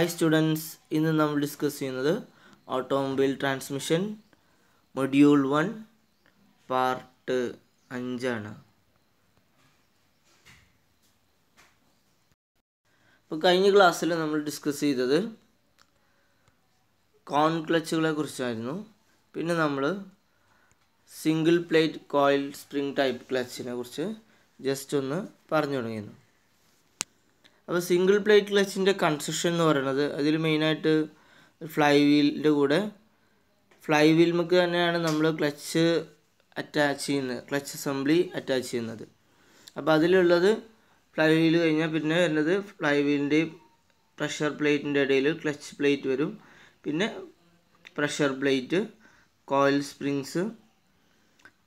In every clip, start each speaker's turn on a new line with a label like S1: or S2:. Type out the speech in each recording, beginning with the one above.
S1: hi students ഇന്ന് നമ്മൾ discuss ചെയ്യുന്നത് automobile transmission module one part അഞ്ചാണ് ഇപ്പോൾ കഴിഞ്ഞ ക്ലാസ്സിൽ നമ്മൾ ഡിസ്കസ് ചെയ്തത് കോൺ ക്ലച്ചുകളെ കുറിച്ചായിരുന്നു പിന്നെ നമ്മൾ single plate coil spring type ക്ലച്ചിനെ കുറിച്ച് ജസ്റ്റ് ഒന്ന് പറഞ്ഞു തുടങ്ങിയിരുന്നു അപ്പോൾ സിംഗിൾ പ്ലേറ്റ് ക്ലച്ചിൻ്റെ കൺസ്ട്രക്ഷൻ എന്ന് പറയുന്നത് അതിൽ മെയിനായിട്ട് ഫ്ലൈ വീലിൻ്റെ കൂടെ ഫ്ലൈ വീൽമക്ക് തന്നെയാണ് നമ്മൾ ക്ലച്ച് അറ്റാച്ച് ചെയ്യുന്നത് ക്ലച്ച് അസംബ്ലി അറ്റാച്ച് ചെയ്യുന്നത് അപ്പോൾ അതിലുള്ളത് ഫ്ലൈ വീൽ കഴിഞ്ഞാൽ പിന്നെ വരുന്നത് ഫ്ലൈ വീലിൻ്റെയും പ്രഷർ പ്ലേറ്റിൻ്റെ ഇടയിൽ ക്ലച്ച് പ്ലേറ്റ് വരും പിന്നെ പ്രഷർ പ്ലേറ്റ് കോയിൽ സ്പ്രിങ്സ്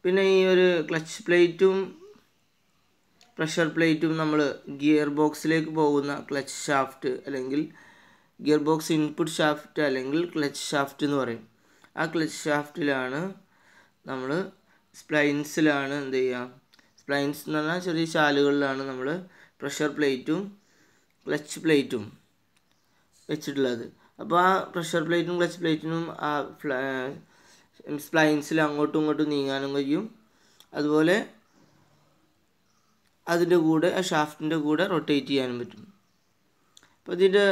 S1: പിന്നെ ഈ ഒരു ക്ലച്ച് പ്ലേറ്റും പ്രഷർ പ്ലേറ്റും നമ്മൾ ഗിയർ ബോക്സിലേക്ക് പോകുന്ന ക്ലച്ച് ഷാഫ്റ്റ് അല്ലെങ്കിൽ ഗിയർ ബോക്സ് ഇൻപുട്ട് ഷാഫ്റ്റ് അല്ലെങ്കിൽ ക്ലച്ച് ഷാഫ്റ്റ് എന്ന് പറയും ആ ക്ലച്ച് ഷാഫ്റ്റിലാണ് നമ്മൾ സ്പ്ലൈൻസിലാണ് എന്ത് ചെയ്യുക സ്പ്ലൈൻസ് എന്ന് പറഞ്ഞാൽ ചെറിയ ചാലുകളിലാണ് നമ്മൾ പ്രഷർ പ്ലേറ്റും ക്ലച്ച് പ്ലേറ്റും വെച്ചിട്ടുള്ളത് അപ്പോൾ ആ പ്രഷർ പ്ലേറ്റും ക്ലച്ച് പ്ലേറ്റിനും ആ സ്പ്ലൈൻസിൽ അങ്ങോട്ടും ഇങ്ങോട്ടും നീങ്ങാനും കഴിയും അതുപോലെ അതിൻ്റെ കൂടെ ആ ഷാഫ്റ്റിൻ്റെ കൂടെ റൊട്ടേറ്റ് ചെയ്യാനും പറ്റും അപ്പോൾ ഇതിൻ്റെ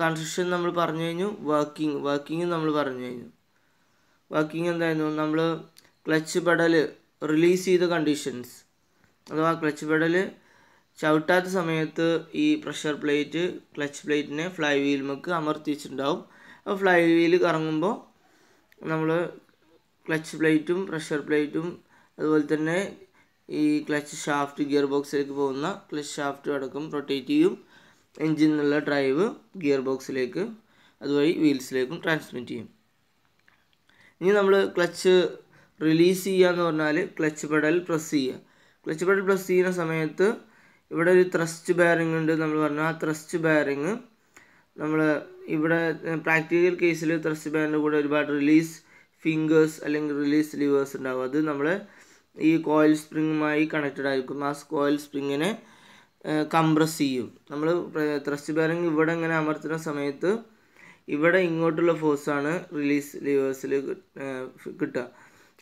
S1: കൺസ്ട്രക്ഷൻ നമ്മൾ പറഞ്ഞു കഴിഞ്ഞു വർക്കിംഗ് വർക്കിംഗ് നമ്മൾ പറഞ്ഞു കഴിഞ്ഞു വർക്കിംഗ് എന്തായിരുന്നു നമ്മൾ ക്ലച്ച് പെഡൽ റിലീസ് ചെയ്ത കണ്ടീഷൻസ് അഥവാ ക്ലച്ച് പെഡൽ ചവിട്ടാത്ത സമയത്ത് ഈ പ്രഷർ പ്ലേറ്റ് ക്ലച്ച് പ്ലേറ്റിനെ ഫ്ലൈ വീൽമക്ക് അമർത്തി വെച്ചിട്ടുണ്ടാവും അപ്പോൾ ഫ്ലൈ വീൽ കറങ്ങുമ്പോൾ നമ്മൾ ക്ലച്ച് പ്ലേറ്റും പ്രഷർ പ്ലേറ്റും അതുപോലെ തന്നെ ഈ ക്ലച്ച് ഷാഫ്റ്റ് ഗിയർ ബോക്സിലേക്ക് പോകുന്ന ക്ലച്ച് ഷാഫ്റ്റ് അടക്കം റൊട്ടേറ്റ് ചെയ്യും എൻജിൻ നിന്നുള്ള ഡ്രൈവ് ഗിയർ ബോക്സിലേക്ക് അതുവഴി വീൽസിലേക്കും ട്രാൻസ്മിറ്റ് ചെയ്യും ഇനി നമ്മൾ ക്ലച്ച് റിലീസ് ചെയ്യുക എന്ന് പറഞ്ഞാൽ ക്ലച്ച് പെഡൽ പ്രസ് ചെയ്യുക ക്ലച്ച് പെഡൽ പ്രസ് ചെയ്യുന്ന സമയത്ത് ഇവിടെ ഒരു ത്രസ്റ്റ് ബെയറിംഗ് ഉണ്ട് നമ്മൾ പറഞ്ഞു ആ ത്രസ്റ്റ് ബാരിങ് നമ്മൾ ഇവിടെ പ്രാക്ടിക്കൽ കേസിൽ ത്രസ്റ്റ് ബാരിൻ്റെ കൂടെ ഒരുപാട് റിലീസ് ഫിംഗേഴ്സ് അല്ലെങ്കിൽ റിലീസ് ലിവേഴ്സ് ഉണ്ടാകും അത് നമ്മൾ ഈ കോയിൽ സ്പ്രിങ്ങുമായി കണക്റ്റഡ് ആയിരിക്കും ആ കോയിൽ സ്പ്രിങ്ങിനെ കംപ്രസ് ചെയ്യും നമ്മൾ ത്രസ്റ്റ് ബാരിങ് ഇവിടെ ഇങ്ങനെ അമർത്തുന്ന സമയത്ത് ഇവിടെ ഇങ്ങോട്ടുള്ള ഫോഴ്സാണ് റിലീസ് ലിവേഴ്സിൽ കിട്ടുക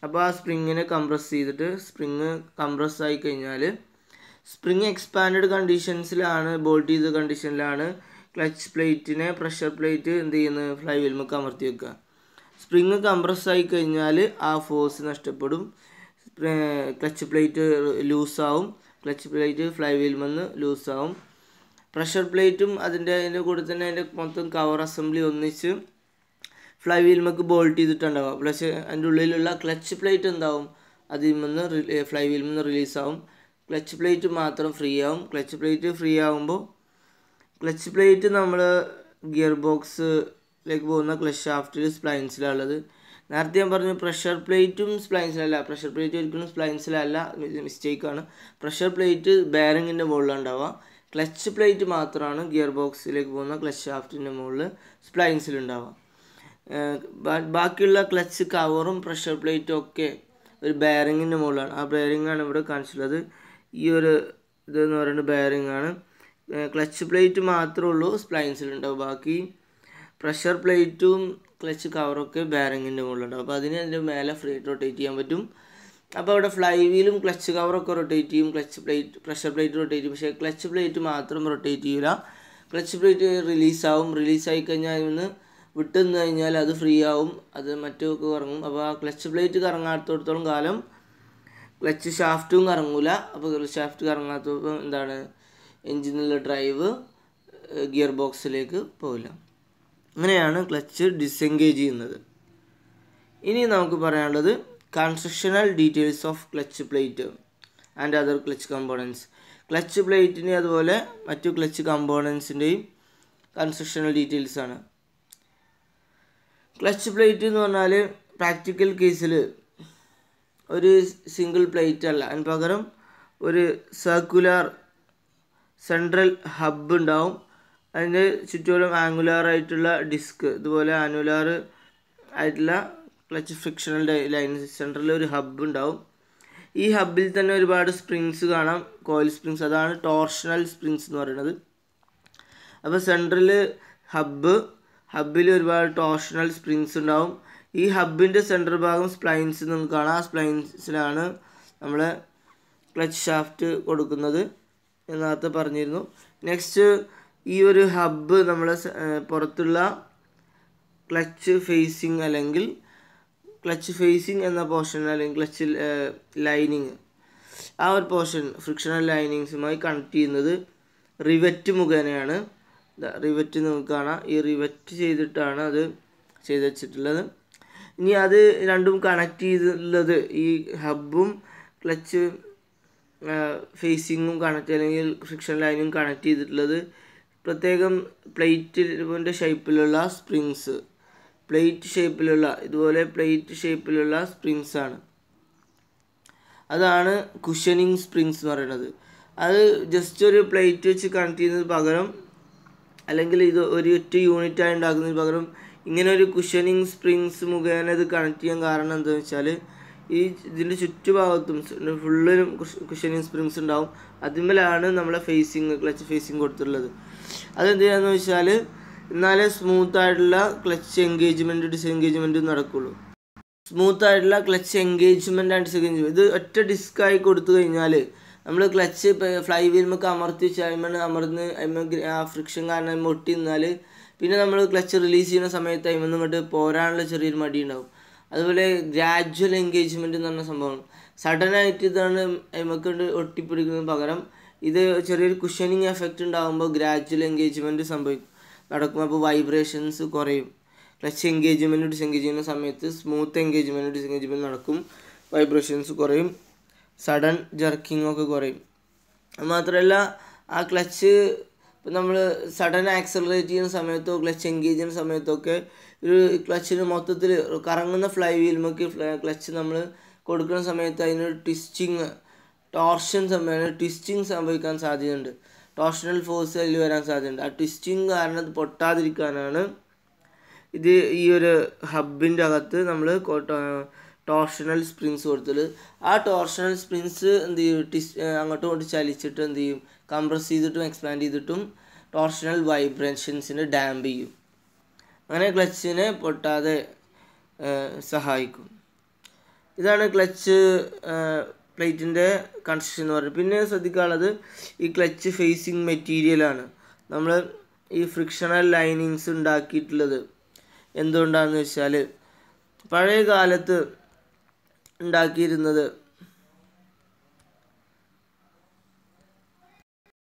S1: അപ്പോൾ ആ സ്പ്രിങ്ങിനെ കംപ്രസ് ചെയ്തിട്ട് സ്പ്രിങ് കംപ്രസ് ആയി കഴിഞ്ഞാൽ സ്പ്രിങ് എക്സ്പാൻഡ് കണ്ടീഷൻസിലാണ് ബോൾട്ട് ചെയ്ത കണ്ടീഷനിലാണ് ക്ലച്ച് പ്ലേറ്റിനെ പ്രഷർ പ്ലേറ്റ് എന്ത് ചെയ്യുന്നത് ഫ്ലൈ വീൽമൊക്കെ അമർത്തി വെക്കുക സ്പ്രിങ് കംപ്രസ് ആയി കഴിഞ്ഞാൽ ആ ഫോഴ്സ് നഷ്ടപ്പെടും ക്ലച്ച് പ്ലേറ്റ് ലൂസാവും ക്ലച്ച് പ്ലേറ്റ് ഫ്ലൈ വീൽമെന്ന് ലൂസാവും പ്രഷർ പ്ലേറ്റും അതിൻ്റെ അതിൻ്റെ കൂടെ തന്നെ അതിൻ്റെ മൊത്തം കവർ അസംബ്ലി ഒന്നിച്ച് ഫ്ലൈ വീൽ മക്ക് ബോൾട്ട് ചെയ്തിട്ടുണ്ടാവും പ്ലസ് അതിൻ്റെ ഉള്ളിലുള്ള ക്ലച്ച് പ്ലേറ്റ് എന്താവും അതിൽ നിന്ന് ഫ്ലൈ വീൽ നിന്ന് റിലീസാവും ക്ലച്ച് പ്ലേറ്റ് മാത്രം ഫ്രീ ആവും ക്ലച്ച് പ്ലേറ്റ് ഫ്രീ ആവുമ്പോൾ ക്ലച്ച് പ്ലേറ്റ് നമ്മൾ ഗിയർ ബോക്സിലേക്ക് പോകുന്ന ക്ലച്ച് ഷാഫ്റ്റിൽ സ്പ്ലൈൻസിലാണുള്ളത് നേരത്തെ ഞാൻ പറഞ്ഞു പ്രഷർ പ്ലേറ്റും സ്പ്ലൈൻസിലല്ല പ്രഷർ പ്ലേറ്റ് ഒരിക്കലും സ്പ്ലൈൻസിലല്ല മിസ്റ്റേക്കാണ് പ്രഷർ പ്ലേറ്റ് ബാരിങ്ങിൻ്റെ മുകളിലാണ് ഉണ്ടാവുക ക്ലച്ച് പ്ലേറ്റ് മാത്രമാണ് ഗിയർ ബോക്സിലേക്ക് പോകുന്ന ക്ലച്ച് ഷാഫ്റ്റിൻ്റെ മുകളിൽ സ്പ്ലൈൻസിലുണ്ടാവുക ബാക്കിയുള്ള ക്ലച്ച് കവറും പ്രഷർ പ്ലേറ്റും ഒക്കെ ഒരു ബാരിങ്ങിൻ്റെ മുകളിലാണ് ആ ആണ് ഇവിടെ കാണിച്ചിട്ടുള്ളത് ഈ ഒരു ഇതെന്ന് പറയുന്നത് ആണ് ക്ലച്ച് പ്ലേറ്റ് മാത്രമേ ഉള്ളൂ സ്പ്ലൈൻസിലുണ്ടാവും ബാക്കി പ്രഷർ പ്ലേറ്റും ക്ലച്ച് കവറൊക്കെ ബാരങ്ങിൻ്റെ മുകളിലുണ്ട് അപ്പോൾ അതിന് അതിൻ്റെ മേലെ ഫ്രീ റൊട്ടേറ്റ് ചെയ്യാൻ പറ്റും അപ്പോൾ അവിടെ ഫ്ലൈ വീലും ക്ലച്ച് കവറൊക്കെ റൊട്ടേറ്റ് ചെയ്യും clutch plate pressure plate rotate ചെയ്യും പക്ഷേ ക്ലച്ച് പ്ലേറ്റ് മാത്രം റൊട്ടേറ്റ് ചെയ്യില്ല ക്ലച്ച് പ്ലേറ്റ് റിലീസാവും റിലീസായി കഴിഞ്ഞാൽ ഒന്ന് വിട്ടെന്ന് കഴിഞ്ഞാൽ അത് ഫ്രീ ആവും അത് മറ്റൊക്കെ കറങ്ങും അപ്പോൾ ആ ക്ലച്ച് പ്ലേറ്റ് കറങ്ങാത്തടത്തോളം കാലം ക്ലച്ച് ഷാഫ്റ്റും കറങ്ങൂല അപ്പോൾ ഷാഫ്റ്റ് കറങ്ങാത്തപ്പോൾ എന്താണ് എഞ്ചിനുള്ള ഡ്രൈവ് ഗിയർ ബോക്സിലേക്ക് പോകില്ല അങ്ങനെയാണ് ക്ലച്ച് ഡിസെൻഗേജ് ചെയ്യുന്നത് ഇനി നമുക്ക് പറയാനുള്ളത് constructional details of clutch plate and other clutch components clutch പ്ലേറ്റിൻ്റെ അതുപോലെ മറ്റു ക്ലച്ച് കമ്പോണൻസിൻ്റെയും കൺസ്ട്രക്ഷണൽ ഡീറ്റെയിൽസ് ആണ് ക്ലച്ച് പ്ലേറ്റ് എന്ന് പറഞ്ഞാൽ പ്രാക്ടിക്കൽ കേസിൽ ഒരു സിംഗിൾ പ്ലേറ്റ് അല്ല അതിന് പകരം ഒരു സർക്കുലർ സെൻട്രൽ ഹബ്ബ് ഉണ്ടാവും അതിൻ്റെ ചുറ്റുപോലും ആങ്കുലാർ ആയിട്ടുള്ള ഡിസ്ക് ഇതുപോലെ ആനുലാർ ആയിട്ടുള്ള ക്ലച്ച് ഫ്രിക്ഷണൽ ലൈൻ സെൻറ്ററിൽ ഒരു ഹബ്ബ് ഉണ്ടാവും ഈ ഹബ്ബിൽ തന്നെ ഒരുപാട് സ്പ്രിങ്സ് കാണാം കോയിൽ സ്പ്രിങ്സ് അതാണ് ടോർഷണൽ സ്പ്രിങ്സ് എന്ന് പറയുന്നത് അപ്പോൾ സെൻറ്ററിൽ ഹബ്ബ് ഹബ്ബിൽ ഒരുപാട് ടോർഷണൽ സ്പ്രിങ്സ് ഉണ്ടാവും ഈ ഹബ്ബിൻ്റെ സെൻട്രൽ ഭാഗം സ്പ്ലൈൻസ് നിങ്ങൾക്ക് കാണാം ആ സ്പ്ലൈൻസിലാണ് നമ്മൾ ക്ലച്ച് ഷാഫ്റ്റ് കൊടുക്കുന്നത് എന്നകത്ത് പറഞ്ഞിരുന്നു നെക്സ്റ്റ് ഈ ഒരു ഹബ്ബ് നമ്മൾ പുറത്തുള്ള ക്ലച്ച് ഫേസിങ് അല്ലെങ്കിൽ ക്ലച്ച് ഫേസിങ് എന്ന പോർഷൻ അല്ലെങ്കിൽ ക്ലച്ച് ലൈനിങ് ആ ഒരു പോർഷൻ ഫ്രിക്ഷണൽ ലൈനിങ്സുമായി കണക്ട് ചെയ്യുന്നത് റിവറ്റ് മുഖേനയാണ് റിവറ്റ് നമുക്ക് കാണാം ഈ റിവറ്റ് ചെയ്തിട്ടാണ് അത് ചെയ്ത് വെച്ചിട്ടുള്ളത് ഇനി അത് രണ്ടും കണക്ട് ചെയ്തിട്ടുള്ളത് ഈ ഹബ്ബും ക്ലച്ച് ഫേസിങ്ങും കണക്ട് അല്ലെങ്കിൽ ഫ്രിക്ഷൻ ലൈനും കണക്ട് ചെയ്തിട്ടുള്ളത് പ്രത്യേകം പ്ലേറ്റിൻ്റെ ഷേപ്പിലുള്ള സ്പ്രിങ്സ് പ്ലേറ്റ് ഷേപ്പിലുള്ള ഇതുപോലെ പ്ലേറ്റ് ഷേപ്പിലുള്ള സ്പ്രിങ്സ് ആണ് അതാണ് കുഷനിങ് സ്പ്രിങ്സ് എന്ന് പറയുന്നത് അത് ജസ്റ്റ് ഒരു പ്ലേറ്റ് വെച്ച് കണക്ട് ചെയ്യുന്നത് പകരം അല്ലെങ്കിൽ ഇത് ഒരു ഒറ്റ യൂണിറ്റായി ഉണ്ടാക്കുന്നതിന് പകരം ഇങ്ങനെ ഒരു കുഷനിങ് സ്പ്രിങ്സ് മുഖേന ഇത് കണക്ട് ചെയ്യാൻ കാരണം എന്താണെന്ന് വെച്ചാൽ ഈ ഇതിൻ്റെ ചുറ്റുഭാഗത്തും ഫുള്ളിലും കുഷനിങ് സ്പ്രിങ്സ് ഉണ്ടാവും അതിന്മേലാണ് നമ്മളെ ഫേസിങ് ക്ലച്ച് ഫേസിങ് കൊടുത്തിട്ടുള്ളത് അതെന്തിനാന്ന് വെച്ചാൽ എന്നാലേ സ്മൂത്തായിട്ടുള്ള ക്ലച്ച് എൻഗേജ്മെൻ്റ് ഡിസെൻഗേജ്മെൻറ്റ് നടക്കുള്ളൂ സ്മൂത്തായിട്ടുള്ള ക്ലച്ച് എൻഗേജ്മെൻ്റ് ആൻഡ് ഡിസെൻഗേജ്മെൻറ്റ് ഇത് ഒറ്റ ഡിസ്ക്കായി കൊടുത്തു കഴിഞ്ഞാൽ നമ്മൾ ക്ലച്ച് ഫ്ലൈ വീൽമൊക്കെ അമർത്തി അയമണ് അമർന്ന് ആ ഫ്രിക്ഷൻ കാരണം ഒട്ടി നിന്നാൽ പിന്നെ നമ്മൾ ക്ലച്ച് റിലീസ് ചെയ്യുന്ന സമയത്ത് അയമന്ന് ഇങ്ങോട്ട് പോരാനുള്ള ചെറിയൊരു മടി ഉണ്ടാവും അതുപോലെ ഗ്രാജ്വൽ എൻഗേജ്മെൻറ്റ് എന്ന് പറഞ്ഞ സംഭവമാണ് സഡനായിട്ട് ഇതാണ് അയമക്കൊണ്ട് ഒട്ടിപ്പിടിക്കുന്നതിന് പകരം ഇത് ചെറിയൊരു കുഷനിങ് എഫക്റ്റ് ഉണ്ടാകുമ്പോൾ ഗ്രാജുവൽ എൻഗേജ്മെൻറ്റ് സംഭവിക്കും നടക്കുമ്പോൾ വൈബ്രേഷൻസ് കുറയും ക്ലച്ച് എൻഗേജ്മെൻറ്റ് ഡിസെൻഗേജ് ചെയ്യുന്ന സമയത്ത് സ്മൂത്ത് എൻഗേജ്മെൻറ്റ് ഡിസെൻഗേജ്മെൻറ്റ് നടക്കും വൈബ്രേഷൻസ് കുറയും സഡൻ ജർക്കിംഗ് ഒക്കെ കുറയും മാത്രമല്ല ആ ക്ലച്ച് ഇപ്പം നമ്മൾ സഡൻ ആക്സലറേറ്റ് ചെയ്യുന്ന സമയത്തോ ക്ലച്ച് എൻഗേജ് ചെയ്യുന്ന സമയത്തൊക്കെ ഒരു ക്ലച്ചിന് മൊത്തത്തിൽ കറങ്ങുന്ന ഫ്ലൈ വീലുമൊക്കെ ക്ലച്ച് നമ്മൾ കൊടുക്കുന്ന സമയത്ത് അതിനൊരു ട്വിസ്റ്റിങ് ടോർഷൻ സംഭവിക്കണം ട്വിസ്റ്റിങ് സംഭവിക്കാൻ സാധ്യതയുണ്ട് ടോർഷണൽ ഫോഴ്സ് അതിൽ വരാൻ സാധ്യതയുണ്ട് ആ ട്വിസ്റ്റിങ് കാരണം അത് പൊട്ടാതിരിക്കാനാണ് ഇത് ഈ ഒരു ഹബിൻ്റെ അകത്ത് നമ്മൾ ടോർഷണൽ സ്പ്രിങ്സ് കൊടുത്തത് ആ ടോർഷണൽ സ്പ്രിങ്സ് എന്ത് ചെയ്യും ട്വിസ് അങ്ങോട്ടും ഇങ്ങോട്ടും ചലിച്ചിട്ട് എന്ത് ചെയ്യും കംപ്രസ് ചെയ്തിട്ടും എക്സ്പാൻഡ് ചെയ്തിട്ടും ടോർഷണൽ വൈബ്രേഷൻസിന് ഡാമ്പ് ചെയ്യും അങ്ങനെ ക്ലച്ചിനെ പൊട്ടാതെ സഹായിക്കും ഇതാണ് ക്ലച്ച് പ്ലേറ്റിൻ്റെ കൺസ്ട്രക്ഷൻ എന്ന് പറയുന്നത് പിന്നെ ശ്രദ്ധിക്കാനുള്ളത് ഈ ക്ലച്ച് ഫേസിങ് മെറ്റീരിയലാണ് നമ്മൾ ഈ ഫ്രിക്ഷണൽ ലൈനിങ്സ് ഉണ്ടാക്കിയിട്ടുള്ളത് എന്തുകൊണ്ടാണെന്ന് വെച്ചാൽ പഴയ കാലത്ത് ഉണ്ടാക്കിയിരുന്നത്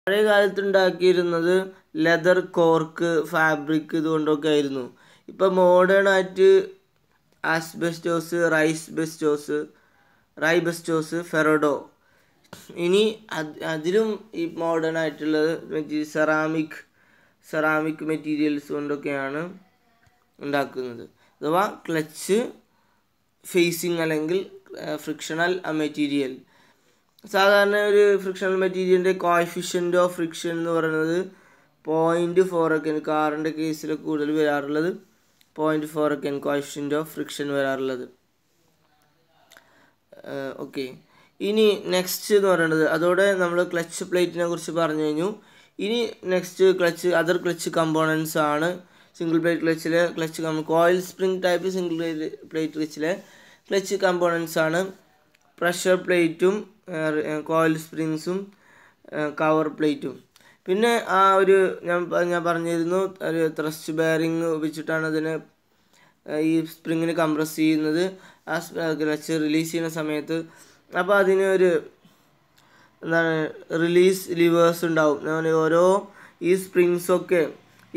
S1: പഴയ കാലത്ത് ഉണ്ടാക്കിയിരുന്നത് ലെതർ കോർക്ക് ഫാബ്രിക് ഇതുകൊണ്ടൊക്കെ ആയിരുന്നു ഇപ്പം മോഡേൺ ആയിട്ട് ആസ്ബെസ്റ്റോസ് റൈസ് ബെസ്റ്റോസ് റൈബസ്റ്റോസ് ഫെറഡോ ഇനി അതിലും ഈ മോഡേൺ ആയിട്ടുള്ളത് സെറാമിക് സെറാമിക് മെറ്റീരിയൽസ് കൊണ്ടൊക്കെയാണ് ഉണ്ടാക്കുന്നത് അഥവാ ക്ലച്ച് ഫേസിങ് അല്ലെങ്കിൽ ഫ്രിക്ഷണൽ മെറ്റീരിയൽ സാധാരണ ഒരു ഫ്രിക്ഷണൽ മെറ്റീരിയലിൻ്റെ കോയിഫിഷ്യൻ്റ് ഓഫ് ഫ്രിക്ഷൻ എന്ന് പറയുന്നത് പോയിൻറ്റ് ഫോർ ഒക്കെ കാറിൻ്റെ കേസിൽ കൂടുതൽ വരാറുള്ളത് പോയിൻറ്റ് ഫോർ ഒക്കെ കോയിഫിഷ്യൻ്റ് ഓഫ് ഫ്രിക്ഷൻ വരാറുള്ളത് ഓക്കെ ഇനി നെക്സ്റ്റ് എന്ന് പറയുന്നത് അതോടെ നമ്മൾ ക്ലച്ച് പ്ലേറ്റിനെ കുറിച്ച് പറഞ്ഞു കഴിഞ്ഞു ഇനി next clutch other clutch components ആണ് സിംഗിൾ പ്ലേറ്റ് ക്ലച്ചിലെ ക്ലച്ച് കമ്പോ coil spring type single plate ക്ലച്ചിലെ ക്ലച്ച് കമ്പോണൻസ് ആണ് പ്രഷർ പ്ലേറ്റും കോയിൽ സ്പ്രിങ്സും കവർ പ്ലേറ്റും പിന്നെ ആ ഒരു ഞാൻ ഞാൻ പറഞ്ഞിരുന്നു ഒരു ത്രസ്റ്റ് ബെയറിങ് വെച്ചിട്ടാണ് അതിനെ ഈ സ്പ്രിങ്ങിന് കംപ്രസ് ചെയ്യുന്നത് ആസ്പ്രാഗ്രാച്ച് റിലീസ് ചെയ്യുന്ന സമയത്ത് അപ്പോൾ അതിന് ഒരു എന്താണ് റിലീസ് ലിവേഴ്സ് ഉണ്ടാവും അതുപോലെ ഓരോ ഈ സ്പ്രിങ്സൊക്കെ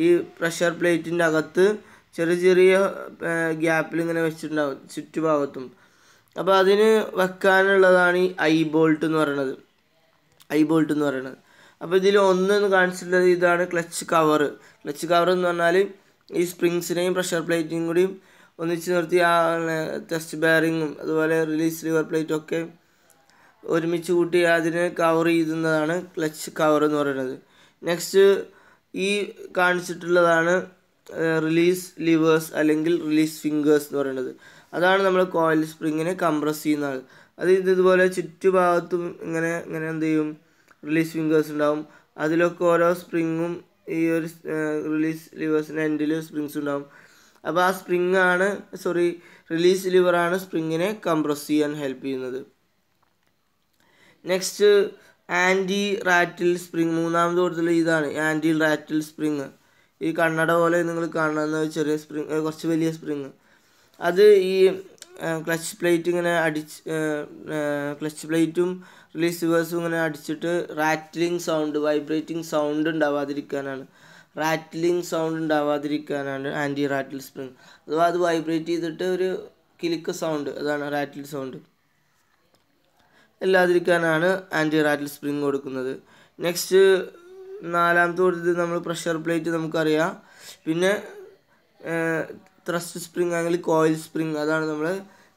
S1: ഈ പ്രഷർ പ്ലേറ്റിൻ്റെ അകത്ത് ചെറിയ ചെറിയ ഗ്യാപ്പിൽ ഇങ്ങനെ വെച്ചിട്ടുണ്ടാവും ചുറ്റുഭാഗത്തും അപ്പോൾ അതിന് വെക്കാനുള്ളതാണ് ഈ ഐ ബോൾട്ട് എന്ന് പറയുന്നത് ഐ ബോൾട്ട് എന്ന് പറയുന്നത് അപ്പോൾ ഇതിൽ ഒന്നെന്ന് കാണിച്ചിട്ടുള്ളത് ഇതാണ് ക്ലച്ച് കവർ ക്ലച്ച് കവർ എന്ന് പറഞ്ഞാൽ ഈ സ്പ്രിങ്സിനെയും പ്രഷർ പ്ലേറ്റിനെയും കൂടിയും ഒന്നിച്ച് നിർത്തി ആ ടെസ്റ്റ് ബാറിങ്ങും അതുപോലെ റിലീസ് ലിവർ പ്ലേറ്റും ഒക്കെ ഒരുമിച്ച് കൂട്ടി അതിനെ കവർ ചെയ്യുന്നതാണ് ക്ലച്ച് കവർ എന്ന് പറയുന്നത് നെക്സ്റ്റ് ഈ കാണിച്ചിട്ടുള്ളതാണ് റിലീസ് ലിവേഴ്സ് അല്ലെങ്കിൽ റിലീസ് ഫിംഗേഴ്സ് എന്ന് പറയുന്നത് അതാണ് നമ്മൾ കോയിൽ സ്പ്രിങ്ങിനെ കംപ്രസ് ചെയ്യുന്നത് അത് ഇതുപോലെ ചുറ്റുഭാഗത്തും ഇങ്ങനെ ഇങ്ങനെ എന്ത് ചെയ്യും റിലീസ് ഫിംഗേഴ്സ് ഉണ്ടാവും അതിലൊക്കെ ഓരോ സ്പ്രിങ്ങും ഈ ഒരു റിലീസ് ലിവേഴ്സിൻ്റെ എൻഡിൽ സ്പ്രിങ്സ് ഉണ്ടാവും അപ്പോൾ ആ സ്പ്രിങ് ആണ് സോറി റിലീസ് ലിവറാണ് സ്പ്രിങ്ങിനെ കംപ്രസ് ചെയ്യാൻ ഹെൽപ്പ് ചെയ്യുന്നത് നെക്സ്റ്റ് ആൻറ്റി റാറ്റിൽ സ്പ്രിങ് മൂന്നാമത് കൊടുത്തുള്ള ഇതാണ് ആൻറ്റി റാറ്റിൽ സ്പ്രിങ് ഈ കണ്ണട പോലെ നിങ്ങൾ കാണുന്ന ചെറിയ സ്പ്രിങ് കുറച്ച് വലിയ സ്പ്രിങ് അത് ഈ ക്ലച്ച് പ്ലേറ്റ് ഇങ്ങനെ അടിച്ച് ക്ലച്ച് പ്ലേറ്റും റിലീസ് ലിവേഴ്സും ഇങ്ങനെ അടിച്ചിട്ട് റാറ്റിലിങ് സൗണ്ട് വൈബ്രേറ്റിംഗ് സൗണ്ട് ഉണ്ടാവാതിരിക്കാനാണ് റാറ്റ്ലിംഗ് സൗണ്ട് ഉണ്ടാവാതിരിക്കാനാണ് ആൻറ്റി റാറ്റിൽ സ്പ്രിങ് അഥവാ അത് വൈബ്രേറ്റ് ചെയ്തിട്ട് ഒരു കിലിക്ക് സൗണ്ട് അതാണ് റാറ്റിൽ സൗണ്ട് ഇല്ലാതിരിക്കാനാണ് ആൻറ്റി റാറ്റിൽ സ്പ്രിങ് കൊടുക്കുന്നത് നെക്സ്റ്റ് നാലാമത്തെ കൊടുത്തത് നമ്മൾ പ്രഷർ പ്ലേറ്റ് നമുക്കറിയാം പിന്നെ ത്രസ്റ്റ് സ്പ്രിങ് അല്ലെങ്കിൽ കോയിൽ സ്പ്രിങ് അതാണ് നമ്മൾ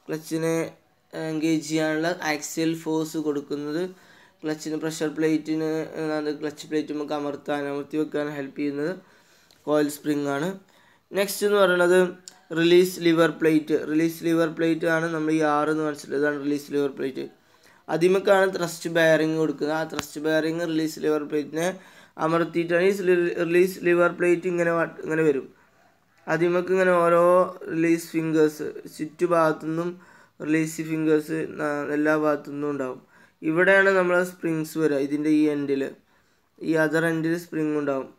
S1: ക്ലച്ചിനെ എൻഗേജ് ചെയ്യാനുള്ള ആക്സിയൽ ഫോഴ്സ് കൊടുക്കുന്നത് ക്ലച്ചിന് പ്രഷർ പ്ലേറ്റിന് ക്ലച്ച് പ്ലേറ്റ് നമുക്ക് അമർത്താൻ അമർത്തി വെക്കാൻ ഹെൽപ്പ് ചെയ്യുന്നത് കോയിൽ സ്പ്രിംഗ് ആണ് നെക്സ്റ്റ് എന്ന് പറയുന്നത് release lever plate release lever plate ആണ് നമ്മൾ ഈ ആറ് എന്ന് മനസ്സിലായതാണ് റിലീസ് ലിവർ പ്ലേറ്റ് അതിമക്കാണ് ത്രസ്റ്റ് ബെയറിങ് കൊടുക്കുന്നത് ആ ത്രസ്റ്റ് ബെയറിങ് റിലീസ് ലിവർ പ്ലേറ്റിനെ അമർത്തിയിട്ടാണ് ഈ റിലീസ് ലിവർ പ്ലേറ്റ് ഇങ്ങനെ ഇങ്ങനെ വരും അതിമക്ക് ഇങ്ങനെ ഓരോ റിലീസ് ഫിംഗേഴ്സ് ചുറ്റുഭാഗത്തു നിന്നും റിലീസ് ഫിംഗേഴ്സ് എല്ലാ ഭാഗത്തു നിന്നും ഉണ്ടാവും ഇവിടെയാണ് നമ്മൾ സ്പ്രിങ്സ് വരിക ഇതിൻ്റെ ഈ എൻഡിൽ ഈ അതർ എൻഡിൽ സ്പ്രിങ് ഉണ്ടാവും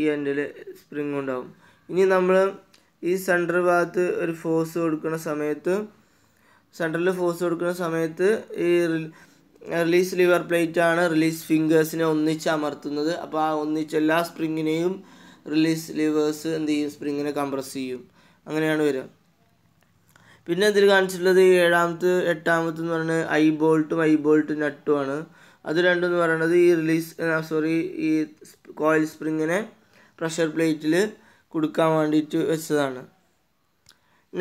S1: ഈ എൻഡിൽ സ്പ്രിങ് ഉണ്ടാവും ഇനി നമ്മൾ ഈ സെൻറ്റർ ഭാഗത്ത് ഒരു ഫോഴ്സ് കൊടുക്കുന്ന സമയത്ത് സെൻറ്ററിൽ ഫോഴ്സ് കൊടുക്കുന്ന സമയത്ത് ഈ റിലീസ് ലിവർ പ്ലേറ്റ് ആണ് റിലീസ് ഫിംഗേഴ്സിനെ ഒന്നിച്ച് അമർത്തുന്നത് അപ്പോൾ ആ ഒന്നിച്ച് എല്ലാ സ്പ്രിങ്ങിനെയും റിലീസ് ലിവേഴ്സ് എന്ത് ചെയ്യും സ്പ്രിങ്ങിനെ കംപ്രസ് ചെയ്യും അങ്ങനെയാണ് വരിക പിന്നെ ഇതിൽ കാണിച്ചിട്ടുള്ളത് ഏഴാമത്തെ എട്ടാമത്തെ എന്ന് പറയുന്നത് ഐ ബോൾട്ടും ഐ ബോൾട്ടും നട്ടുമാണ് ആണ് അത് എന്ന് പറയുന്നത് ഈ റിലീസ് സോറി ഈ കോയിൽ സ്പ്രിങ്ങിനെ പ്രഷർ പ്ലേറ്റിൽ കൊടുക്കാൻ വേണ്ടിയിട്ട് വെച്ചതാണ്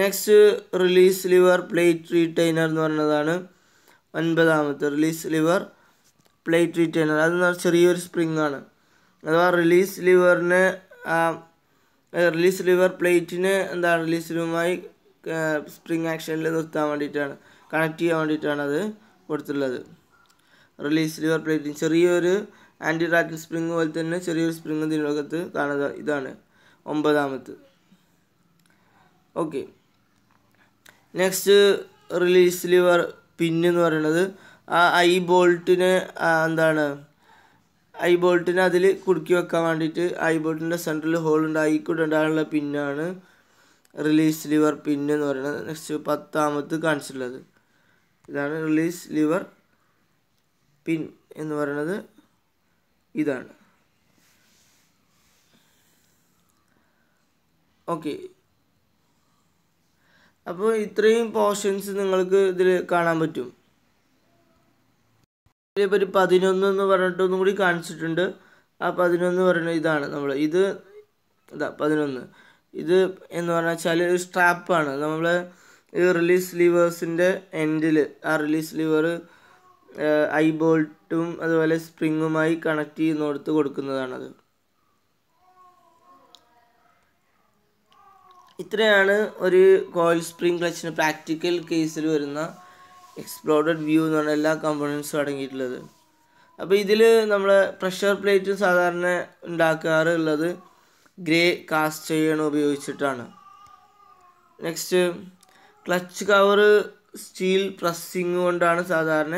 S1: next release lever plate retainer എന്ന് പറയുന്നതാണ് ഒൻപതാമത്തെ റിലീസ് ലിവർ പ്ലേറ്റ് റീറ്റൈനർ അത് ചെറിയൊരു സ്പ്രിങ് ആണ് അഥവാ റിലീസ് ലിവറിനെ റിലീസ് ലിവർ പ്ലേറ്റിനെ എന്താ റിലീസ് ലിവുമായി സ്പ്രിങ് ആക്ഷനിൽ നിർത്താൻ വേണ്ടിയിട്ടാണ് കണക്ട് ചെയ്യാൻ വേണ്ടിയിട്ടാണ് അത് കൊടുത്തുള്ളത് റിലീസ് ലിവർ പ്ലേറ്റിംഗ് ചെറിയൊരു ആൻറ്റി റാക്കിംഗ് സ്പ്രിങ് പോലെ തന്നെ ചെറിയൊരു സ്പ്രിങ് ഇതിനകത്ത് കാണുക ഇതാണ് ഒമ്പതാമത് ഓക്കെ നെക്സ്റ്റ് റിലീസ് ലിവർ പിന്നെന്ന് പറയുന്നത് ആ ഐ ബോൾട്ടിനെ എന്താണ് ഐ ബോൾട്ടിനെ അതിൽ കുടുക്കി വെക്കാൻ വേണ്ടിയിട്ട് ഐ ബോൾട്ടിൻ്റെ സെൻറ്ററിൽ ഹോൾ ഉണ്ട് ഐ കൂടെ ഉണ്ടാകാനുള്ള പിന്നാണ് റിലീസ് ലിവർ പിൻ എന്ന് പറയുന്നത് നെക്സ്റ്റ് പത്താമത് കാണിച്ചിട്ടുള്ളത് ഇതാണ് റിലീസ് ലിവർ പിൻ എന്ന് പറയുന്നത് ഇതാണ് ഓക്കെ അപ്പോൾ ഇത്രയും പോർഷൻസ് നിങ്ങൾക്ക് ഇതിൽ കാണാൻ പറ്റും ഇതിലിപ്പോൾ ഒരു പതിനൊന്ന് എന്ന് പറഞ്ഞിട്ടൊന്നും കൂടി കാണിച്ചിട്ടുണ്ട് ആ പതിനൊന്ന് പറയുന്നത് ഇതാണ് നമ്മൾ ഇത് ഇതാ പതിനൊന്ന് ഇത് എന്ന് പറഞ്ഞു വെച്ചാൽ ഒരു സ്ട്രാപ്പാണ് നമ്മൾ ഈ റിലീസ് ലിവേഴ്സിൻ്റെ എൻഡിൽ ആ റിലീസ് ലിവർ ഐ ബോൾട്ടും അതുപോലെ സ്പ്രിങ്ങുമായി കണക്ട് ചെയ്യുന്നിടത്ത് കൊടുക്കുന്നതാണത് ഇത്രയാണ് ഒരു കോയിൽ സ്പ്രിംഗ് ക്ലച്ചിന് പ്രാക്ടിക്കൽ കേസിൽ വരുന്ന എക്സ്പ്ലോഡഡ് വ്യൂ എന്ന് പറഞ്ഞ എല്ലാ കമ്പോണൻസും അടങ്ങിയിട്ടുള്ളത് അപ്പോൾ ഇതിൽ നമ്മൾ പ്രഷർ പ്ലേറ്റ് സാധാരണ ഉണ്ടാക്കാറുള്ളത് ഗ്രേ കാസ്റ്റ് ചെയ്യാണ് ഉപയോഗിച്ചിട്ടാണ് next clutch cover steel pressing കൊണ്ടാണ് സാധാരണ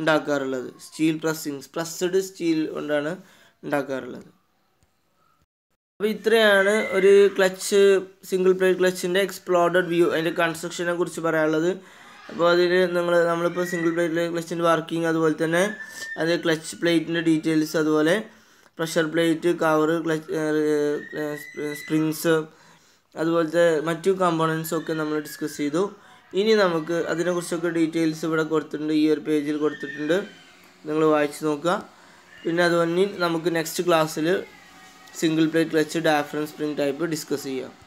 S1: ഉണ്ടാക്കാറുള്ളത് സ്റ്റീൽ പ്രസ്സിങ് പ്രസ്ഡ് സ്റ്റീൽ കൊണ്ടാണ് ഉണ്ടാക്കാറുള്ളത് അപ്പോൾ ഇത്രയാണ് ഒരു ക്ലച്ച് സിംഗിൾ പ്ലേറ്റ് ക്ലച്ചിൻ്റെ എക്സ്പ്ലോർഡ് വ്യൂ അതിൻ്റെ കൺസ്ട്രക്ഷനെ കുറിച്ച് പറയാനുള്ളത് അപ്പോൾ അതിൽ നിങ്ങൾ നമ്മളിപ്പോൾ സിംഗിൾ പ്ലേറ്റ് ക്ലച്ചിൻ്റെ വർക്കിംഗ് അതുപോലെ തന്നെ അത് ക്ലച്ച് പ്ലേറ്റിൻ്റെ ഡീറ്റെയിൽസ് അതുപോലെ pressure plate cover clutch springs അതുപോലത്തെ മറ്റു കമ്പോണൻസൊക്കെ ഒക്കെ നമ്മൾ ഡിസ്കസ് ചെയ്തു ഇനി നമുക്ക് അതിനെക്കുറിച്ചൊക്കെ ഡീറ്റെയിൽസ് ഇവിടെ കൊടുത്തിട്ടുണ്ട് ഈ ഒരു പേജിൽ കൊടുത്തിട്ടുണ്ട് നിങ്ങൾ വായിച്ച് നോക്കുക പിന്നെ അതുപോലെ നമുക്ക് നെക്സ്റ്റ് ക്ലാസ്സിൽ single plate clutch diaphragm spring type discuss ചെയ്യാം